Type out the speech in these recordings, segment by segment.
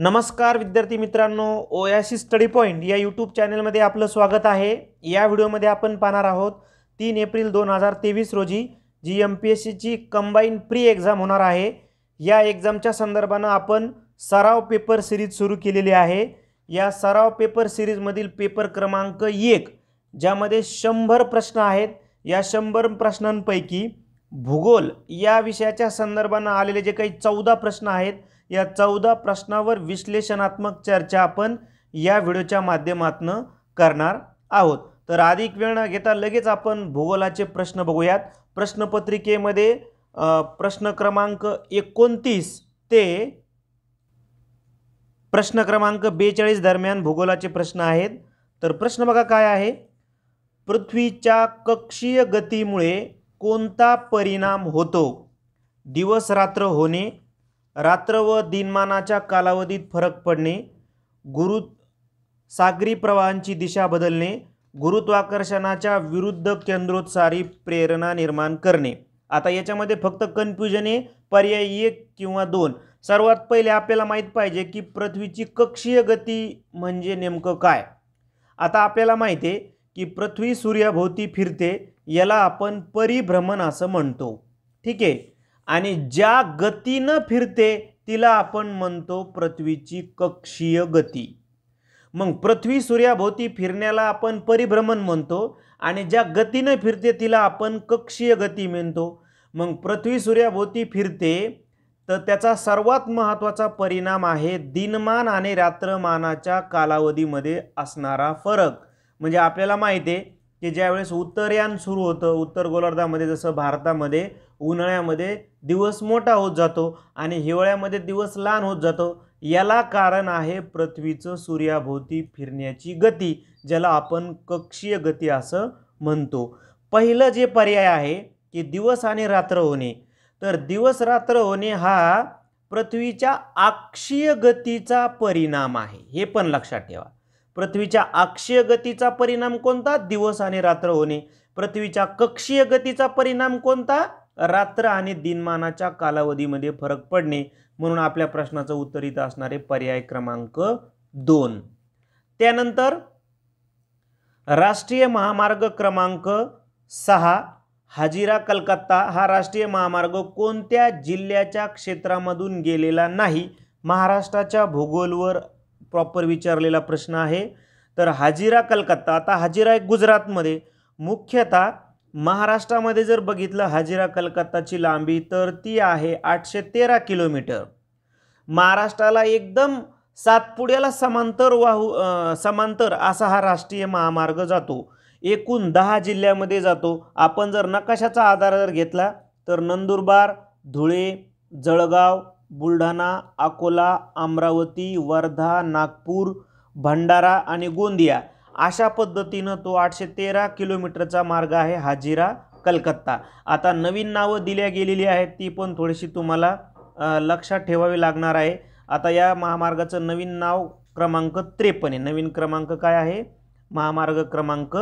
नमस्कार विद्यार्थी मित्रांनो ओयासी स्टडी पॉईंट या यूट्यूब चॅनलमध्ये आपलं स्वागत आहे या व्हिडिओमध्ये आपण पाहणार आहोत तीन एप्रिल दोन हजार तेवीस रोजी जी एम पी एस सीची कंबाईन प्री एक्झाम होणार आहे या एक्झामच्या संदर्भानं आपण सराव पेपर सिरीज सुरू केलेली आहे या सराव पेपर सिरीजमधील पेपर क्रमांक एक ज्यामध्ये शंभर प्रश्न आहेत या शंभर प्रश्नांपैकी भूगोल या विषयाच्या संदर्भानं आलेले जे काही चौदा प्रश्न आहेत या चौदा प्रश्नावर विश्लेषणात्मक चर्चा आपण या व्हिडिओच्या माध्यमातून करणार आहोत तर अधिक वेळ न घेता लगेच आपण भूगोलाचे प्रश्न बघूयात प्रश्नपत्रिकेमध्ये प्रश्न क्रमांक एकोणतीस ते प्रश्न क्रमांक बेचाळीस दरम्यान भूगोलाचे प्रश्न आहेत तर प्रश्न बघा काय आहे पृथ्वीच्या कक्षीय गतीमुळे कोणता परिणाम होतो दिवस रात्र होणे रात्र व दिनमानाच्या कालावधीत फरक पडणे गुरु सागरी प्रवाहांची दिशा बदलणे गुरुत्वाकर्षणाच्या विरुद्ध केंद्रोत्सारी प्रेरणा निर्माण करणे आता याच्यामध्ये फक्त कन्फ्युजन आहे पर्याय एक किंवा दोन सर्वात पहिले आपल्याला माहीत पाहिजे की पृथ्वीची कक्षीय गती म्हणजे नेमकं काय आता आपल्याला माहीत आहे की पृथ्वी सूर्याभोवती फिरते याला आपण परिभ्रमण असं म्हणतो ठीक आहे आणि ज्या गतीनं फिरते तिला आपण म्हणतो पृथ्वीची कक्षीय गती मग पृथ्वी सूर्याभोवती फिरण्याला आपण परिभ्रमण म्हणतो आणि ज्या गतीनं फिरते तिला आपण कक्षीय गती म्हणतो मग पृथ्वी सूर्याभोवती फिरते तर त्याचा सर्वात महत्त्वाचा परिणाम आहे दिनमान आणि रात्रमानाच्या कालावधीमध्ये असणारा फरक म्हणजे आपल्याला माहिती आहे की ज्यावेळेस उत्तरयान सुरू होतं उत्तर गोलार्धामध्ये जसं भारतामध्ये उन्हाळ्यामध्ये दिवस मोठा होत जातो आणि हिवाळ्यामध्ये दिवस लहान होत जातो याला कारण आहे पृथ्वीचं सूर्याभोवती फिरण्याची गती ज्याला आपण कक्षीय गती असं म्हणतो पहिलं जे पर्याय आहे की दिवस आणि रात्र होणे तर दिवस रात्र होणे हा पृथ्वीच्या अक्षीय गतीचा परिणाम आहे हे पण लक्षात ठेवा पृथ्वीच्या अक्षीय गतीचा परिणाम कोणता दिवस आणि रात्र होणे पृथ्वीच्या कक्षीय गतीचा परिणाम कोणता रात्र आणि दिनमानाच्या कालावधीमध्ये फरक पडणे म्हणून आपल्या प्रश्नाचं उत्तर इथं असणारे पर्याय क्रमांक दोन त्यानंतर राष्ट्रीय महामार्ग क्रमांक सहा हाजिरा कलकत्ता हा राष्ट्रीय महामार्ग कोणत्या जिल्ह्याच्या क्षेत्रामधून गेलेला नाही महाराष्ट्राच्या भूगोलवर प्रॉपर विचारलेला प्रश्न आहे तर हाजिरा कलकत्ता आता हाजिरा एक गुजरातमध्ये मुख्यतः महाराष्ट्रामध्ये जर बघितलं हाजिरा कलकत्ताची लांबी तर ती आहे आठशे तेरा किलोमीटर महाराष्ट्राला एकदम सातपुड्याला समांतर वाहू समांतर असा हा राष्ट्रीय महामार्ग जातो एकूण दहा जिल्ह्यामध्ये जातो आपण जर नकाशाचा आधार जर घेतला तर नंदुरबार धुळे जळगाव बुलढाणा अकोला अमरावती वर्धा नागपूर भंडारा आणि गोंदिया अशा पद्धतीनं तो आठशे तेरा किलोमीटरचा मार्ग आहे हाजिरा कलकत्ता आता नवीन नावं दिल्या गेलेली आहेत ती पण थोडीशी तुम्हाला लक्षात ठेवावी लागणार आहे आता या महामार्गाचं नवीन नाव क्रमांक त्रेपन्न आहे नवीन क्रमांक काय आहे महामार्ग क्रमांक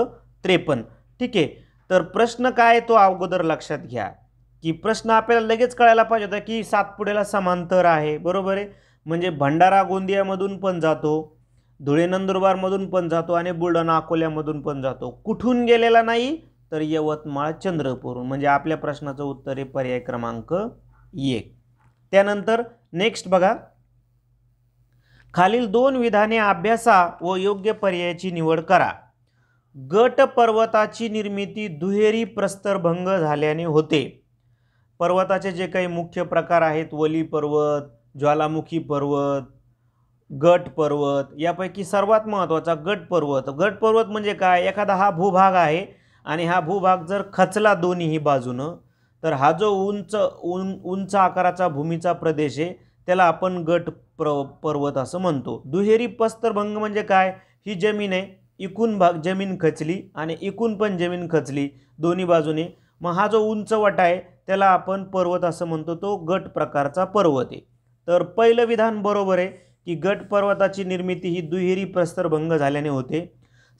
त्रेपन्न ठीक आहे तर प्रश्न काय तो अगोदर लक्षात घ्या की प्रश्न आपल्याला लगेच कळायला पाहिजे होता की सातपुड्याला समांतर आहे बरोबर आहे म्हणजे भंडारा गोंदियामधून पण जातो धुळे नंदुरबारमधून पण जातो आणि बुलढाणा अकोल्यामधून पण जातो कुठून गेलेला नाही तर यवतमाळ चंद्रपूर म्हणजे आपल्या प्रश्नाचं उत्तर आहे पर्याय क्रमांक एक त्यानंतर नेक्स्ट बघा खालील दोन विधाने अभ्यासा व योग्य पर्यायाची निवड करा गट पर्वताची निर्मिती दुहेरी प्रस्तरभंग झाल्याने होते पर्वताचे जे काही मुख्य प्रकार आहेत वली पर्वत ज्वालामुखी पर्वत गट पर्वत यापैकी सर्वात महत्त्वाचा गट पर्वत गट पर्वत म्हणजे काय एखादा हा भूभाग आहे आणि हा भूभाग जर खचला दोन्हीही बाजूनं तर हा जो उंच उं उंच आकाराचा भूमीचा प्रदेश आहे त्याला आपण गट प्र पर्वत असं म्हणतो दुहेरी पस्तरभंग म्हणजे काय ही जमीन आहे एकूण भाग जमीन खचली आणि एकूण पण जमीन खचली दोन्ही बाजूने मग हा जो उंच वटा आहे त्याला आपण पर्वत असं म्हणतो तो गट प्रकारचा पर्वत आहे तर पहिलं विधान बरोबर आहे की गट पर्वताची निर्मिती ही दुहेरी प्रस्तरभंग झाल्याने होते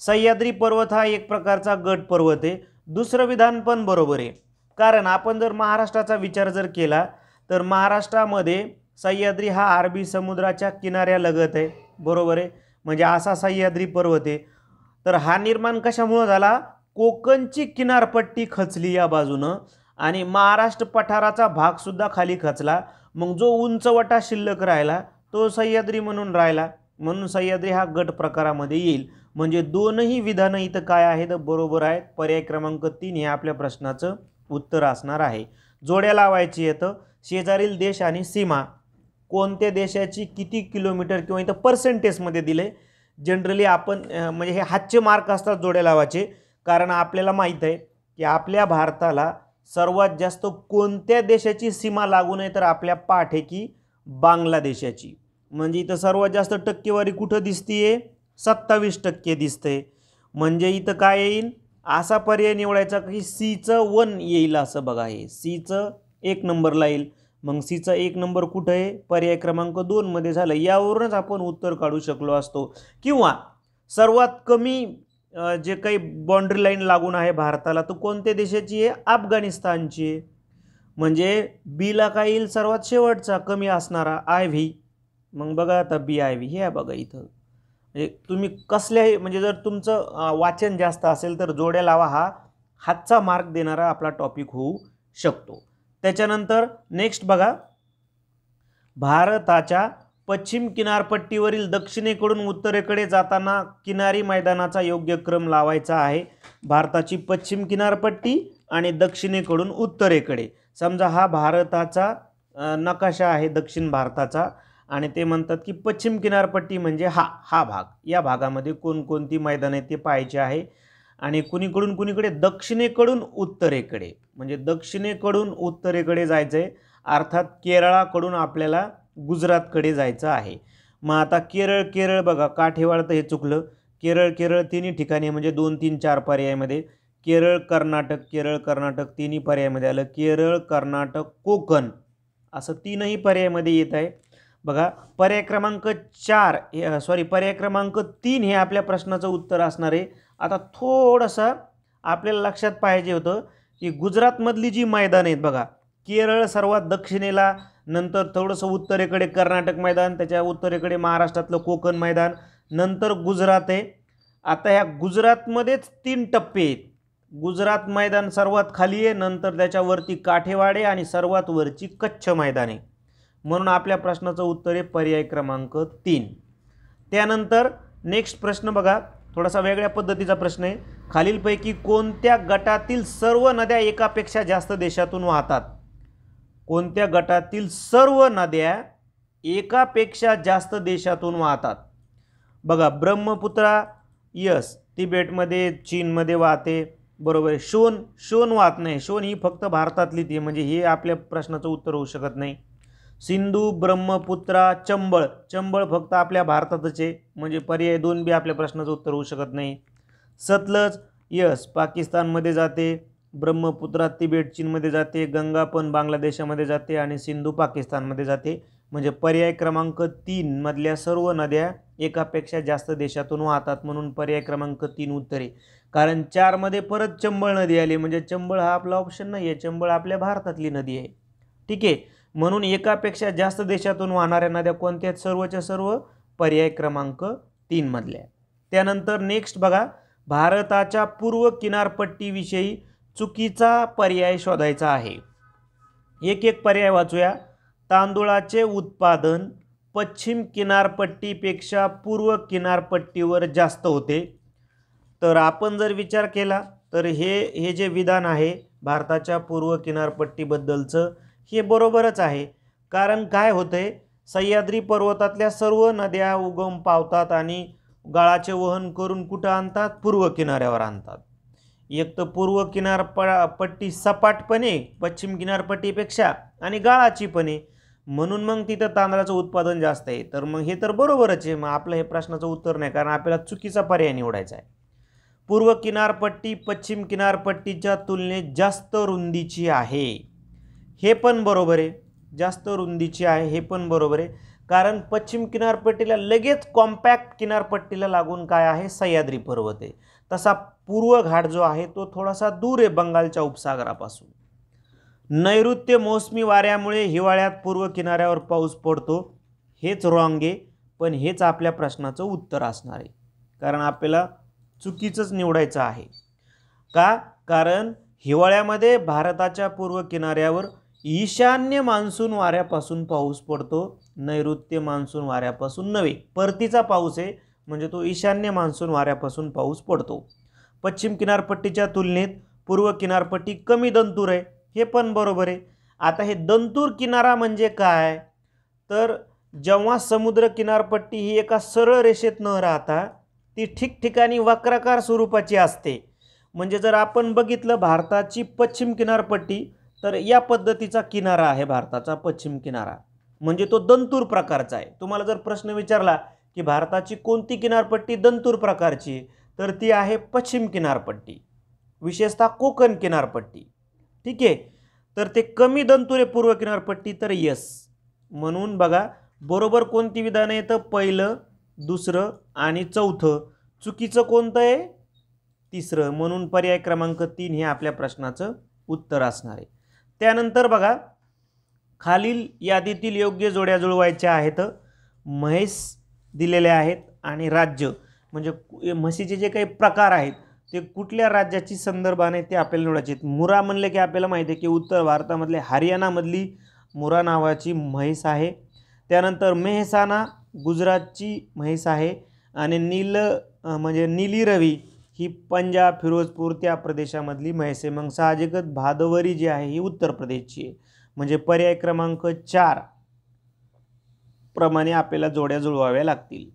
सह्याद्री पर्वत हा एक प्रकारचा गट पर्वत आहे दुसरं विधान पण बरोबर आहे कारण आपण जर महाराष्ट्राचा विचार जर केला तर महाराष्ट्रामध्ये सह्याद्री हा अरबी समुद्राच्या किनाऱ्यालगत आहे बरोबर आहे म्हणजे असा सह्याद्री पर्वत आहे तर हा निर्माण कशामुळं झाला कोकणची किनारपट्टी खचली या बाजूनं आणि महाराष्ट्र पठाराचा भागसुद्धा खाली खचला मग जो उंचवटा शिल्लक राहिला तो सह्याद्री म्हणून राहिला म्हणून सह्याद्री हा गट प्रकारामध्ये येईल म्हणजे दोनही विधानं इथं काय आहेत बरोबर आहेत पर्याय क्रमांक तीन हे आपल्या प्रश्नाचं उत्तर असणार आहे जोड्या लावायची येतं शेजारील देश आणि सीमा कोणत्या देशाची किती किलोमीटर किंवा इथं पर्सेंटेजमध्ये दिले जनरली आपण म्हणजे हे हातचे मार्क असतात जोड्या लावायचे कारण आपल्याला माहीत आहे की आपल्या भारताला सर्वात जास्त कोणत्या देशाची सीमा लागू नये तर आपल्या पाठ की बांगलादेशाची म्हणजे इथं सर्वात जास्त टक्केवारी कुठं दिसतीये सत्तावीस टक्के दिसते म्हणजे इथं काय येईल असा पर्याय निवडायचा की सीचं वन येईल असं बघा हे सीचं एक नंबरला येईल मग सीचा एक नंबर कुठं आहे पर्याय क्रमांक दोनमध्ये झालं यावरूनच आपण उत्तर काढू शकलो असतो किंवा सर्वात कमी जे काही बाउंड्री लाईन लागून आहे भारताला तो कोणत्या देशाची आहे अफगाणिस्तानची आहे म्हणजे बीला काय येईल सर्वात शेवटचा कमी असणारा आय व्ही मग बघा आता बी आय व्ही हे बघा इथं म्हणजे तुम्ही कसल्याही म्हणजे जर तुमचं वाचन जास्त असेल तर जोड्या लावा हा हातचा मार्क देणारा आपला टॉपिक होऊ शकतो त्याच्यानंतर नेक्स्ट बघा भारताच्या पश्चिम किनारपट्टीवरील दक्षिणेकडून उत्तरेकडे जाताना किनारी मैदानाचा योग्य क्रम लावायचा आहे भारताची पश्चिम किनारपट्टी आणि दक्षिणेकडून उत्तरेकडे समजा हा भारताचा नकाशा आहे दक्षिण भारताचा आणि ते म्हणतात की पश्चिम किनारपट्टी म्हणजे हा हा भाग या भागामध्ये कोणकोणती आहेत ते पाहायचे आहे आणि कुणीकडून कुणीकडे दक्षिणेकडून उत्तरेकडे म्हणजे दक्षिणेकडून उत्तरेकडे जायचं आहे अर्थात केरळाकडून आपल्याला गुजरातकडे जायचं आहे मग आता केरळ केरळ बघा काठेवाड तर हे चुकलं केरळ केरळ तिन्ही ठिकाणी म्हणजे दोन तीन चार पर्यायमध्ये केरळ कर्नाटक केरळ कर्नाटक तिन्ही पर्यायमध्ये आलं केरळ कर्नाटक कोकण असं तीनही पर्यायामध्ये येत आहे बघा पर्याय क्रमांक चार सॉरी पर्याय क्रमांक तीन हे आपल्या प्रश्नाचं उत्तर असणार आहे आता थोडंसं आपल्याला लक्षात पाहिजे होतं की गुजरातमधली जी मैदान आहेत बघा केरळ सर्वात दक्षिणेला नंतर थोडंसं उत्तरेकडे कर्नाटक मैदान त्याच्या उत्तरेकडे महाराष्ट्रातलं कोकण मैदान नंतर गुजरात आहे आता ह्या गुजरातमध्येच तीन टप्पे आहेत गुजरात मैदान सर्वात खाली आहे नंतर त्याच्यावरती काठेवाडे आणि सर्वात वरची कच्छ मैदान आहे म्हणून आपल्या प्रश्नाचं उत्तर आहे पर्याय क्रमांक तीन त्यानंतर नेक्स्ट प्रश्न बघा थोडासा वेगळ्या पद्धतीचा प्रश्न आहे खालीलपैकी कोणत्या गटातील सर्व नद्या एकापेक्षा जास्त देशातून वाहतात कोणत्या गटातील सर्व नद्या एकापेक्षा जास्त देशातून वाहतात बघा ब्रह्मपुत्रा यस तिबेटमध्ये चीनमध्ये वाहते बरोबर आहे शोन शोन वाहत नाही शोन ही फक्त भारतातली ती म्हणजे हे आपल्या प्रश्नाचं उत्तर होऊ शकत नाही सिंधू ब्रह्मपुत्रा चंबळ चंबळ फक्त आपल्या भारतातच आहे म्हणजे पर्याय दोन बी आपल्या प्रश्नाचं उत्तर होऊ शकत नाही सतलज यस पाकिस्तानमध्ये जाते ब्रह्मपुत्रा तिबेट चीनमध्ये जाते गंगा पण बांगलादेशामध्ये जाते आणि सिंधू पाकिस्तानमध्ये जाते म्हणजे पर्याय क्रमांक तीनमधल्या सर्व नद्या एकापेक्षा जास्त देशातून वाहतात म्हणून पर्याय क्रमांक तीन उत्तरे कारण चारमध्ये परत चंबळ नदी आली म्हणजे चंबळ हा आपला ऑप्शन नाही आहे चंबळ आपल्या भारतातली नदी आहे ठीक आहे म्हणून एकापेक्षा जास्त देशातून वाहणाऱ्या नद्या कोणत्या सर्वच्या सर्व पर्याय क्रमांक तीनमधल्या त्यानंतर नेक्स्ट बघा भारताच्या पूर्व किनारपट्टीविषयी चुकीचा पर्याय शोधायचा आहे एक एक पर्याय वाचूया तांदूळाचे उत्पादन पश्चिम किनारपट्टीपेक्षा पूर्व किनारपट्टीवर जास्त होते तर आपण जर विचार केला तर हे हे जे विधान आहे भारताच्या पूर्व किनारपट्टीबद्दलचं हे बरोबरच आहे कारण काय होतंय सह्याद्री पर्वतातल्या सर्व नद्या उगम पावतात आणि गाळाचे वहन करून कुठं आणतात पूर्व किनाऱ्यावर आणतात एक तर पूर्व किनार प पट्टी सपाटपणे पश्चिम किनारपट्टीपेक्षा आणि पणे म्हणून मग तिथं तांदळाचं उत्पादन जास्त आहे तर मग हे तर बरोबरच आहे मग आपलं हे प्रश्नाचं उत्तर नाही कारण आपल्याला चुकीचा पर्याय निवडायचा आहे पूर्व किनारपट्टी पश्चिम किनारपट्टीच्या तुलनेत जास्त रुंदीची आहे हे पण बरोबर आहे जास्त रुंदीची आहे हे पण बरोबर आहे कारण पश्चिम किनारपट्टीला लगेच कॉम्पॅक्ट किनारपट्टीला लागून काय आहे सह्याद्री पर्वत आहे तसा पूर्व घाट जो आहे तो थोडासा दूर आहे बंगालच्या उपसागरापासून नैऋत्य मोसमी वाऱ्यामुळे हिवाळ्यात पूर्व किनाऱ्यावर पाऊस पडतो हेच रॉंग आहे पण हेच आपल्या प्रश्नाचं उत्तर असणार आहे कारण आपल्याला चुकीचंच निवडायचं आहे का कारण हिवाळ्यामध्ये भारताच्या पूर्व किनाऱ्यावर ईशान्य मान्सून वाऱ्यापासून पाऊस पडतो नैऋत्य मान्सून वाऱ्यापासून नव्हे परतीचा पाऊस आहे म्हणजे तो ईशान्य मान्सून वाऱ्यापासून पाऊस पडतो पश्चिम किनारपट्टीच्या तुलनेत पूर्व किनारपट्टी कमी दंतूर आहे हे पण बरोबर आहे आता हे दंतूर किनारा म्हणजे काय तर जेव्हा समुद्र किनारपट्टी ही एका सरळ रेषेत न राहता ती ठिकठिकाणी वक्राकार स्वरूपाची असते म्हणजे जर आपण बघितलं भारताची पश्चिम किनारपट्टी तर या पद्धतीचा किनारा आहे भारताचा पश्चिम किनारा म्हणजे तो दंतूर प्रकारचा आहे तुम्हाला जर प्रश्न विचारला की भारताची कोणती किनारपट्टी दंतूर प्रकारची तर ती आहे पश्चिम किनारपट्टी विशेषतः कोकण किनारपट्टी ठीक आहे तर ते कमी दंतुरे पूर्व किनारपट्टी तर यस म्हणून बघा बरोबर कोणती विधानं येतं पहिलं दुसरं आणि चौथं चुकीचं कोणतं आहे तिसरं म्हणून पर्याय क्रमांक तीन हे आपल्या प्रश्नाचं उत्तर असणार आहे त्यानंतर बघा खालील यादीतील योग्य जोड्या जुळवायच्या आहेत म्हैस दिलेल्या आहेत आणि राज्य म्हणजे म्हशीचे जे काही प्रकार आहेत ते कुठल्या राज्याची संदर्भाने ते आपल्याला निवडायचे आहेत मुरा म्हणले की आपल्याला माहिती आहे की उत्तर भारतामधले हरियाणामधली मुरा नावाची म्हैस आहे त्यानंतर मेहसाना गुजरातची म्हैस आहे आणि नील म्हणजे नीली रवी ही पंजाब फिरोजपूर त्या प्रदेशामधली म्हैसे मग साहजिकच भादवरी जी आहे ही उत्तर प्रदेशची आहे म्हणजे पर्याय क्रमांक चार प्रमाणे आपल्याला जोड्या जुळवाव्या लागतील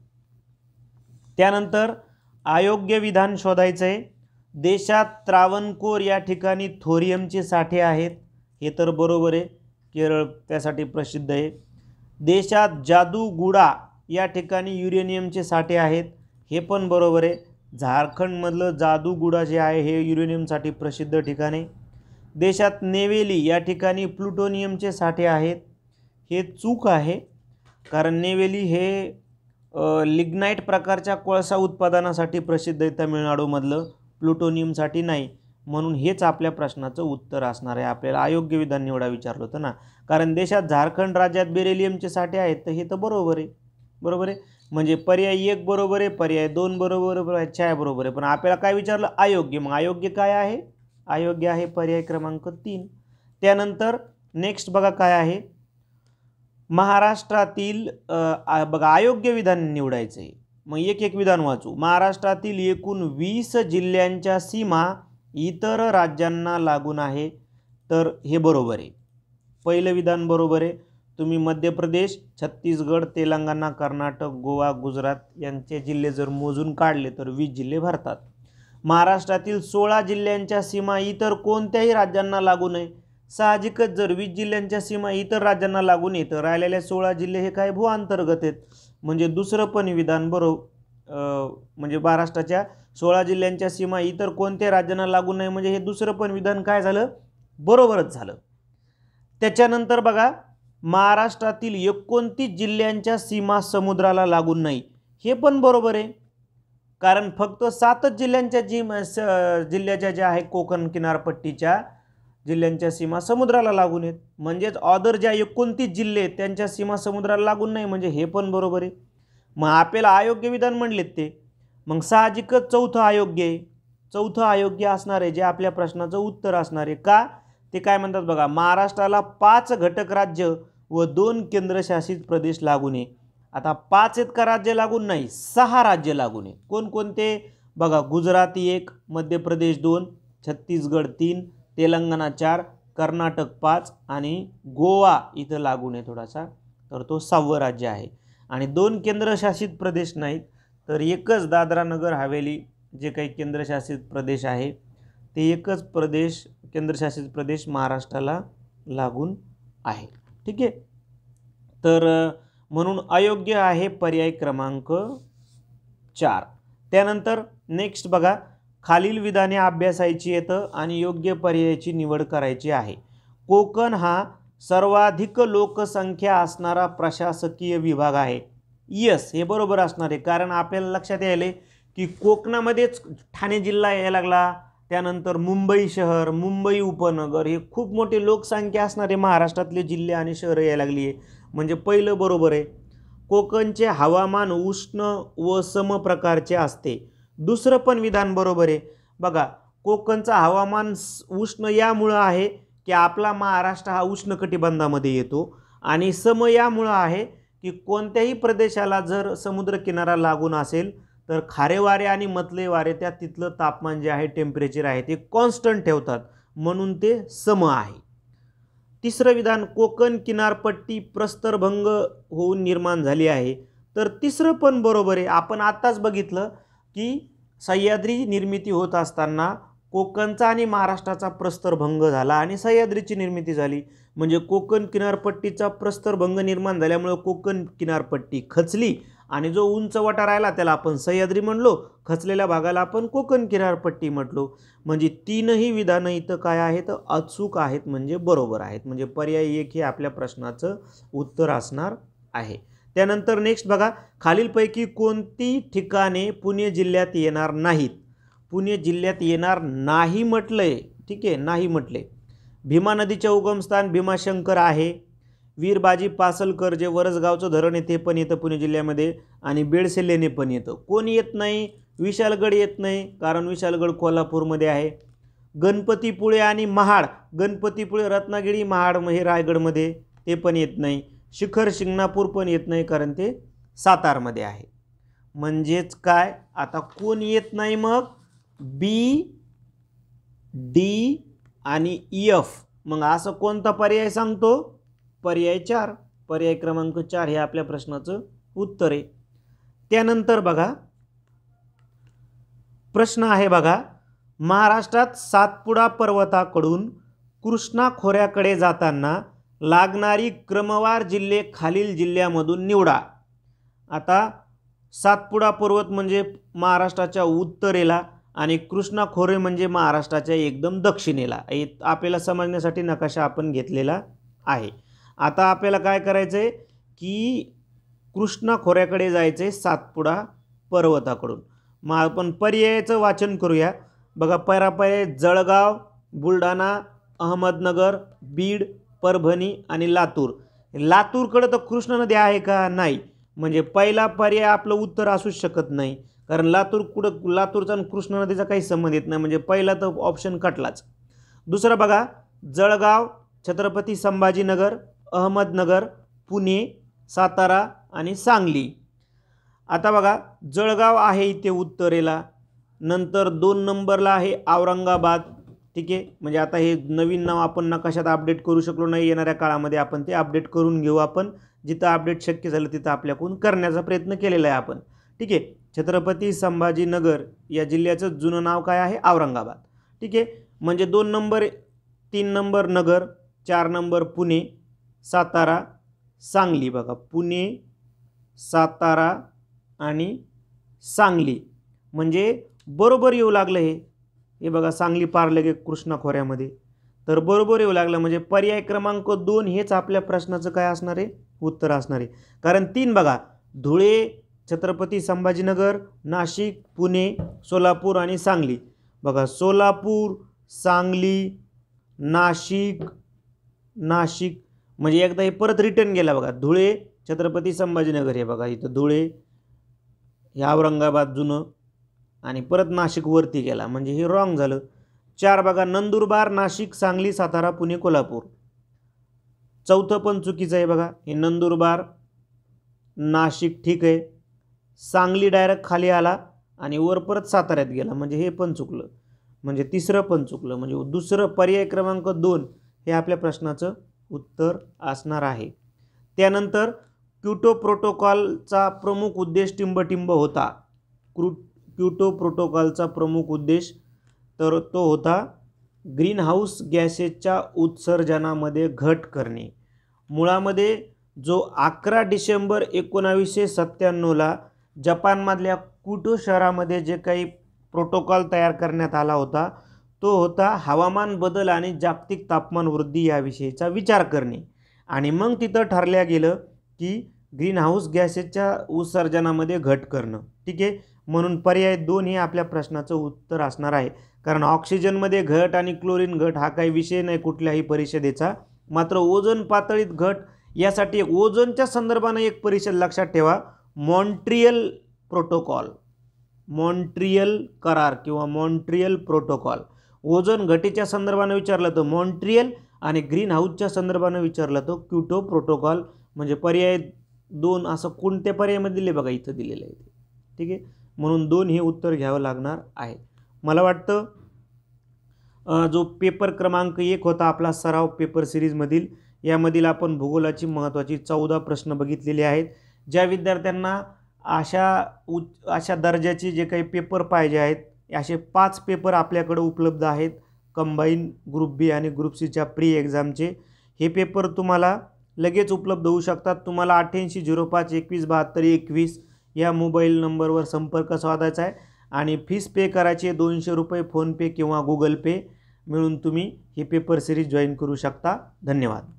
त्यानंतर अयोग्य विधान शोधायचं आहे देशात त्रावणकोर या ठिकाणी थोरियमचे साठे आहेत हे तर बरोबर आहे केरळ त्यासाठी प्रसिद्ध आहे देशात जादूगुडा या ठिकाणी युरेनियमचे साठे आहेत हे पण बरोबर आहे झारखंडमधलं जादूगुडा जे आहे हे युरेनियमसाठी प्रसिद्ध ठिकाण आहे देशात नेवेली या ठिकाणी प्लुटोनियमचे साठे आहेत हे चूक आहे कारण नेवेली हे लिग्नाईट प्रकारच्या कोळसा उत्पादनासाठी प्रसिद्ध आहे तमिळनाडूमधलं प्लुटोनियमसाठी नाही म्हणून हेच आपल्या प्रश्नाचं उत्तर असणार आहे आपल्याला आयोग्य विधान निवडा विचारलं होतं ना कारण देशात झारखंड राज्यात बेरेलियमचे साठे आहेत तर हे तर बरोबर आहे बरोबर आहे म्हणजे पर्याय एक बरोबर आहे पर्याय दोन बरोबर आहे बरोबर आहे पण आपल्याला काय विचारलं अयोग्य मग अयोग्य काय आहे अयोग्य आहे पर्याय क्रमांक तीन त्यानंतर नेक्स्ट बघा काय आहे महाराष्ट्रातील बघा अयोग्य विधान निवडायचं आहे मग एक एक विधान वाचू महाराष्ट्रातील एकूण वीस जिल्ह्यांच्या सीमा इतर राज्यांना लागून आहे तर हे बरोबर आहे पहिलं विधान बरोबर आहे तुम्ही मध्य प्रदेश छत्तीसगड तेलंगणा कर्नाटक गोवा गुजरात यांचे जिल्हे जर मोजून काढले तर वीस जिल्हे भरतात महाराष्ट्रातील सोळा जिल्ह्यांच्या सीमा इतर कोणत्याही राज्यांना लागू नये साहजिकच जर वीस जिल्ह्यांच्या सीमा इतर राज्यांना लागू नये तर राहिलेले सोळा जिल्हे हे काय भू अंतर्गत आहेत म्हणजे दुसरं पण विधान बरोबर म्हणजे महाराष्ट्राच्या सोळा जिल्ह्यांच्या सीमा इतर कोणत्या राज्यांना लागू नये म्हणजे हे दुसरं पण विधान काय झालं बरोबरच झालं त्याच्यानंतर बघा महाराष्ट्रातील एकोणतीस जिल्ह्यांच्या सीमा समुद्राला लागून नाही हे पण बरोबर आहे कारण फक्त सातच जिल्ह्यांच्या जी स जिल्ह्याच्या ज्या आहे कोकण किनारपट्टीच्या जिल्ह्यांच्या सीमा समुद्राला लागून आहेत म्हणजेच ऑदर ज्या एकोणतीस जिल्हे आहेत त्यांच्या सीमा समुद्राला लागून नाही म्हणजे हे पण बरोबर आहे मग आपल्याला आयोग्य विधान म्हणलेत ते मग साहजिकच चौथं आयोग्य आहे चौथं आयोग्य असणार आहे जे आपल्या प्रश्नाचं उत्तर असणार आहे का ते काय म्हणतात बघा महाराष्ट्राला पाच घटक राज्य व दोन केंद्रशासित प्रदेश लागून आहे आता पाच आहेत का राज्य लागून नाही सहा राज्य लागून आहे कोणकोणते बघा गुजरात एक मध्य प्रदेश दोन छत्तीसगड तीन तेलंगणा चार कर्नाटक पाच आणि गोवा इथं लागून आहे थोडासा तर तो सहावं राज्य आहे आणि दोन केंद्रशासित प्रदेश नाहीत तर एकच दादरा नगर हवेली जे काही केंद्रशासित प्रदेश आहे ते एकच प्रदेश केंद्रशासित प्रदेश महाराष्ट्राला लागून आहे ठीक आहे तर म्हणून अयोग्य आहे पर्याय क्रमांक चार त्यानंतर नेक्स्ट बघा खालील विधाने अभ्यासायची येतं आणि योग्य पर्यायाची निवड करायची आहे कोकण हा सर्वाधिक लोकसंख्या असणारा प्रशासकीय विभाग आहे यस हे बरोबर असणार आहे कारण आपल्याला लक्षात यायले की कोकणामध्येच ठाणे जिल्हा यायला लागला त्यानंतर मुंबई शहर मुंबई उपनगर हे खूप मोठे लोकसंख्या असणारे महाराष्ट्रातले जिल्हे आणि शहरं यायला लागली आहे म्हणजे पहिलं बरोबर आहे कोकणचे हवामान उष्ण व सम प्रकारचे असते दुसरं पण विधान बरोबर आहे बघा कोकणचं हवामान उष्ण यामुळं आहे की आपला महाराष्ट्र हा उष्णकटिबंधामध्ये येतो आणि सम यामुळं आहे की कोणत्याही प्रदेशाला जर समुद्रकिनारा लागून असेल तर खारेवारे आणि मतले वारे त्या तिथलं तापमान जे आहे टेम्परेचर आहे ते कॉन्स्टंट ठेवतात म्हणून ते सम आहे तिसरं विधान कोकण किनारपट्टी प्रस्तरभंग होऊन निर्माण झाली आहे तर तिसरं पण बरोबर आहे आपण आत्ताच बघितलं की सह्याद्री निर्मिती होत असताना कोकणचा आणि महाराष्ट्राचा प्रस्तरभंग झाला आणि सह्याद्रीची निर्मिती झाली म्हणजे कोकण किनारपट्टीचा प्रस्तरभंग निर्माण झाल्यामुळं कोकण किनारपट्टी खचली आणि जो उंच वाटा राहिला त्याला आपण सह्याद्री म्हणलो खचलेल्या भागाला आपण कोकण किनारपट्टी म्हटलो म्हणजे तीनही विधानं इथं काय आहेत अचूक आहेत म्हणजे बरोबर आहेत म्हणजे पर्याय एक हे आपल्या प्रश्नाचं उत्तर असणार आहे त्यानंतर नेक्स्ट बघा खालीलपैकी कोणती ठिकाणे पुणे जिल्ह्यात येणार नाहीत पुणे जिल्ह्यात येणार नाही म्हटलंय ठीक आहे नाही म्हटले भीमा नदीचे उगमस्थान भीमाशंकर आहे वीरबाजी पासलकर जे वरसगावचं धरण आहे ते पण येतं पुणे जिल्ह्यामध्ये आणि बेडसेलेने पण येतं कोण येत नाही विशालगड येत नाही कारण विशालगड कोल्हापूरमध्ये आहे गणपतीपुळे आणि महाड गणपतीपुळे रत्नागिरी महाड हे रायगडमध्ये ते पण येत नाही शिखर शिंगणापूर पण येत नाही कारण ते सातारमध्ये आहे म्हणजेच काय आता कोण येत नाही मग बी डी आणि ई एफ मग असं कोणता पर्याय सांगतो पर्याय चार पर्याय क्रमांक चार हे आपल्या प्रश्नाचं उत्तर आहे त्यानंतर बघा प्रश्न आहे बघा महाराष्ट्रात सातपुडा पर्वताकडून कृष्णा खोऱ्याकडे जाताना लागणारी क्रमवार जिल्हे खालील जिल्ह्यामधून निवडा आता सातपुडा पर्वत म्हणजे महाराष्ट्राच्या उत्तरेला आणि कृष्णा खोरे म्हणजे महाराष्ट्राच्या एकदम दक्षिणेला आपल्याला समजण्यासाठी नकाशा आपण घेतलेला आहे आता आपल्याला काय करायचं आहे की कृष्णा खोऱ्याकडे जायचं आहे सातपुडा पर्वताकडून मग आपण पर्यायाचं वाचन करूया बघा परापर्याय जळगाव बुलढाणा अहमदनगर बीड परभणी आणि लातूर लातूरकडं तर कृष्णा नदी आहे का नाही म्हणजे पहिला पर्याय आपलं उत्तर असूच शकत नाही कारण लातूर कुठं लातूरचा आणि कृष्णा नदीचा काही संबंध येत नाही म्हणजे पहिला तर ऑप्शन कटलाच दुसरा बघा जळगाव छत्रपती संभाजीनगर अहमदनगर पुणे सातारा आणि सांगली आता बघा जळगाव आहे इथे उत्तरेला नंतर दोन नंबरला आहे औरंगाबाद ठीक आहे म्हणजे आता हे नवीन नाव आपण नकाशात अपडेट करू शकलो नाही येणाऱ्या काळामध्ये आपण ते अपडेट करून घेऊ आपण जिथं अपडेट शक्य झालं तिथं आपल्याकडून करण्याचा प्रयत्न केलेला आहे आपण ठीक आहे छत्रपती संभाजीनगर या जिल्ह्याचं जुनं नाव काय आहे औरंगाबाद ठीक आहे म्हणजे दोन नंबर तीन नंबर नगर चार नंबर पुणे सातारा सांगली बघा पुणे सातारा आणि सांगली म्हणजे बरोबर येऊ लागलं हे हे बघा सांगली पार लगे कृष्णा खोऱ्यामध्ये तर बरोबर येऊ लागलं म्हणजे पर्याय क्रमांक दोन हेच आपल्या प्रश्नाचं काय असणार आहे उत्तर असणार आहे कारण तीन बघा धुळे छत्रपती संभाजीनगर नाशिक पुणे सोलापूर आणि सांगली बघा सोलापूर सांगली नाशिक नाशिक म्हणजे एकदा हे परत रिटर्न गेला बघा धुळे छत्रपती संभाजीनगर हे बघा इथं धुळे ह्या औरंगाबाद जुनं आणि परत नाशिकवरती गेला म्हणजे हे रॉंग झालं चार बघा नंदुरबार नाशिक सांगली सातारा पुणे कोल्हापूर चौथं पण चुकीचं आहे बघा हे नंदुरबार नाशिक ठीक आहे सांगली डायरेक्ट खाली आला आणि वर परत साताऱ्यात गेला म्हणजे हे पण चुकलं म्हणजे तिसरं पण चुकलं म्हणजे दुसरं पर्याय क्रमांक दोन हे आपल्या प्रश्नाचं उत्तर असणार आहे त्यानंतर क्युटो प्रोटोकॉलचा प्रमुख उद्देश टिंबटिंब होता क्रू क्युटो प्रोटोकॉलचा प्रमुख उद्देश तर तो होता ग्रीनहाऊस गॅसेसच्या उत्सर्जनामध्ये घट करणे मुळामध्ये जो अकरा डिसेंबर एकोणावीसशे सत्त्याण्णवला जपानमधल्या कुटो शहरामध्ये जे काही प्रोटोकॉल तयार करण्यात आला होता तो होता हवामान बदल आणि जागतिक तापमान वृद्धी याविषयीचा विचार करणे आणि मग तिथं ठरल्या गेलं की ग्रीनहाऊस गॅसेसच्या उत्सर्जनामध्ये घट करणं ठीक आहे म्हणून पर्याय दोन हे आपल्या प्रश्नाचं उत्तर असणार आहे कारण ऑक्सिजनमध्ये घट आणि क्लोरीन घट हा काही विषय नाही कुठल्याही परिषदेचा मात्र ओझोन पातळीत घट यासाठी ओझोनच्या संदर्भानं एक परिषद लक्षात ठेवा मॉन्ट्रियल प्रोटोकॉल मॉन्ट्रियल करार किंवा मॉन्ट्रियल प्रोटोकॉल ओझोन घटीच्या संदर्भानं विचारलं तर मॉन्ट्रियल आणि ग्रीन हाऊसच्या संदर्भानं विचारलं तर क्युटो प्रोटोकॉल म्हणजे पर्याय दोन असं कोणत्या पर्यायमध्ये दिले बघा इथं दिलेलं आहे ठीक आहे म्हणून दोन हे उत्तर घ्यावं लागणार आहे मला वाटतं जो पेपर क्रमांक एक होता आपला सराव पेपर सिरीजमधील यामधील आपण भूगोलाची महत्त्वाची चौदा प्रश्न बघितलेले आहेत ज्या विद्यार्थ्यांना अशा उच्च अशा दर्जाचे जे काही पेपर पाहिजे आहेत असे पाच पेपर आपल्याकडं उपलब्ध आहेत कंबाईन ग्रुप बी आणि ग्रुप सीच्या प्री एक्झामचे हे पेपर तुम्हाला लगेच उपलब्ध होऊ शकतात तुम्हाला अठ्ठ्याऐंशी झिरो पाच एकवीस बहात्तर एकवीस या मोबाईल नंबरवर संपर्क साधायचा आहे आणि फीस पे करायची दोनशे रुपये फोनपे किंवा गुगल पे मिळून तुम्ही हे पेपर सिरीज जॉईन करू शकता धन्यवाद